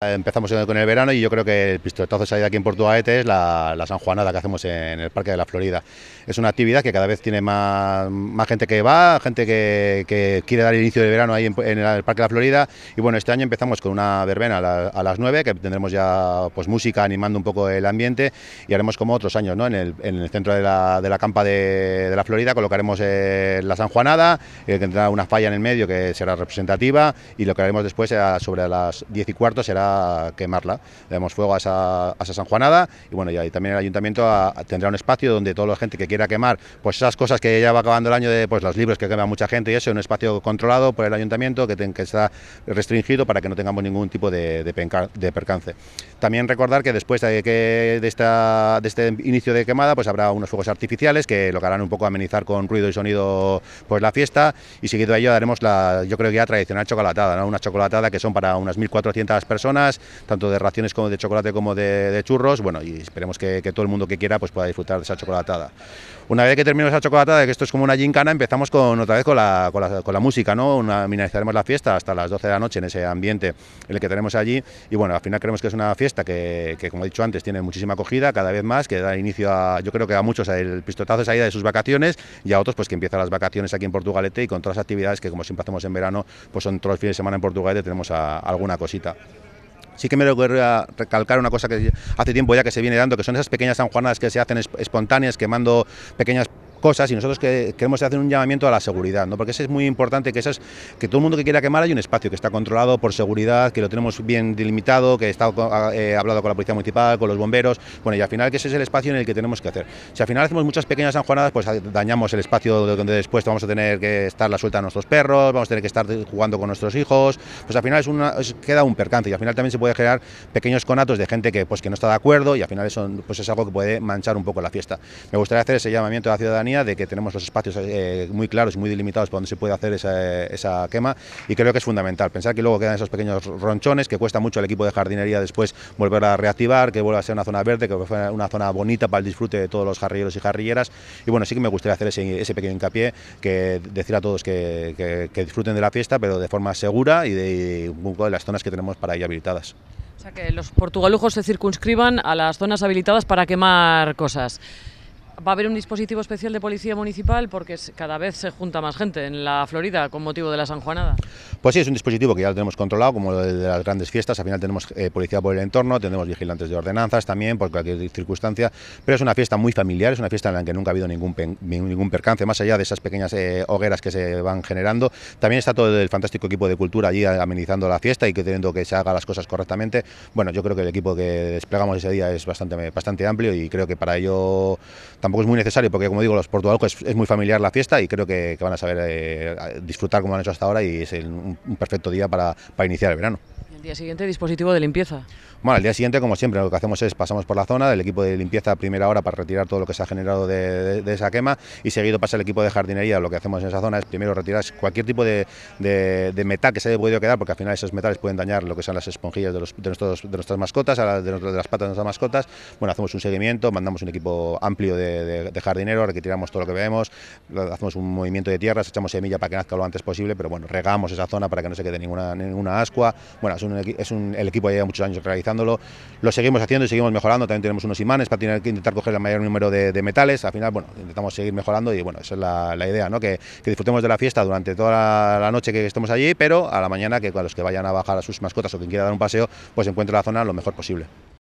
Empezamos con el verano y yo creo que el pistoletazo de salida aquí en Portugalete es la, San Juanada que hacemos en el Parque de la Florida. Es una actividad que cada vez tiene más, gente que va, gente que, quiere dar inicio de verano ahí en, el Parque de la Florida. Y bueno, este año empezamos con una verbena a, las 9, que tendremos ya pues música animando un poco el ambiente y haremos como otros años, ¿no? En el, centro de la, campa de, la Florida colocaremos eh, la San Juanada, eh, que tendrá una falla en el medio que será representativa y lo que haremos después sobre las 10 y cuarto será quemarla. Le damos fuego a esa, a y bueno, y ahí también el ayuntamiento tendrá un espacio donde toda la gente que quiera quemar, pues esas cosas que ya va acabando el año de pues los libros que quema mucha gente y eso, un espacio controlado por el ayuntamiento que, que está restringido para que no tengamos ningún tipo de, percance. También recordar que después de, que de, de este inicio de quemada, pues habrá unos fuegos artificiales que lo harán un poco amenizar con ruido y sonido pues la fiesta y seguido de ello daremos la, yo creo que ya tradicional chocolatada, una chocolatada que son para unas 1.400 personas tanto de raciones como de chocolate como de, churros, bueno, y esperemos que, todo el mundo que quiera pues pueda disfrutar de esa chocolatada. Una vez que terminemos esa chocolatada, que esto es como una gincana, empezamos con, otra vez con la, música, ¿no? Una, la fiesta hasta las 12 de la noche en ese ambiente en el que tenemos allí, y bueno, al final creemos que es una fiesta que, como he dicho antes, tiene muchísima acogida, cada vez más, que da inicio a, yo creo que a muchos el pistotazo de ida de sus vacaciones, y a otros pues que empiezan las vacaciones aquí en Portugalete y con todas las actividades que como siempre hacemos en verano, pues son todos los fines de semana en Portugalete tenemos alguna cosita. Sí que me voy recalcar una cosa que hace tiempo ya que se viene dando, que son esas pequeñas sanjuanadas que se hacen espontáneas, quemando pequeñas cosas y nosotros que, queremos hacer un llamamiento a la seguridad, ¿no? porque es muy importante que, que todo el mundo que quiera quemar hay un espacio que está controlado por seguridad, que lo tenemos bien delimitado, que está ah, eh, hablado con la policía municipal, con los bomberos, bueno, y al final que ese es el espacio en el que tenemos que hacer. Si al final hacemos muchas pequeñas sanjuanadas, pues ah, dañamos el espacio donde después vamos a tener que estar la suelta a nuestros perros, vamos a tener que estar jugando con nuestros hijos, pues al final es es, queda un percance y al final también se puede generar pequeños conatos de gente que, pues, que no está de acuerdo y al final eso pues, es algo que puede manchar un poco la fiesta. Me gustaría hacer ese llamamiento a la ciudadanía de que tenemos los espacios eh, muy claros y muy delimitados por donde se puede hacer esa, quema y creo que es fundamental. Pensar que luego quedan esos pequeños ronchones que cuesta mucho al equipo de jardinería después volver a reactivar, que vuelva a ser una zona verde, que vuelva una zona bonita para el disfrute de todos los jarrilleros y jarrilleras. Y bueno, sí que me gustaría hacer ese, pequeño hincapié, que decir a todos que, disfruten de la fiesta, pero de forma segura y de, un poco de las zonas que tenemos para ello habilitadas. O sea, que los portugalujos se circunscriban a las zonas habilitadas para quemar cosas. Va a haber un dispositivo especial de policía municipal porque cada vez se junta más gente en la Florida con motivo de la San Juanada. Pues sí, es un dispositivo que ya lo tenemos controlado, como el de las grandes fiestas. Al final tenemos eh, policía por el entorno, tenemos vigilantes de ordenanzas también, por cualquier circunstancia. Pero es una fiesta muy familiar, es una fiesta en la que nunca ha habido ningún, ningún percance, más allá de esas pequeñas eh, hogueras que se van generando. También está todo el fantástico equipo de cultura allí amenizando la fiesta y que teniendo que se haga las cosas correctamente. Bueno, yo creo que el equipo que desplegamos ese día es bastante, bastante amplio y creo que para ello tampoco es muy necesario porque, como digo, los portugalcos es, muy familiar la fiesta y creo que, van a saber eh, disfrutar como han hecho hasta ahora y es un, perfecto día para iniciar el verano. El día siguiente, dispositivo de limpieza. Bueno, el día siguiente, como siempre, lo que hacemos es pasamos por la zona del equipo de limpieza a primera hora para retirar todo lo que se ha generado de, esa quema y seguido pasa el equipo de jardinería. Lo que hacemos en esa zona es primero retirar cualquier tipo de, metal que se haya podido quedar, porque al final esos metales pueden dañar lo que son las esponjillas de, los, nuestros, nuestras mascotas, de, las patas de nuestras mascotas. Bueno, hacemos un seguimiento, mandamos un equipo amplio de, jardineros, retiramos todo lo que vemos, hacemos un movimiento de tierras, echamos semilla para que nazca lo antes posible, pero bueno, regamos esa zona para que no se quede ninguna, ninguna ascua. Bueno, es es un, el equipo lleva muchos años realizándolo, lo seguimos haciendo y seguimos mejorando, también tenemos unos imanes para tener que intentar coger el mayor número de, metales, al final, bueno, intentamos seguir mejorando y bueno, esa es la, idea, ¿no? Que, disfrutemos de la fiesta durante toda la, noche que estemos allí, pero a la mañana que a los que vayan a bajar a sus mascotas o quien quiera dar un paseo, pues encuentre la zona lo mejor posible.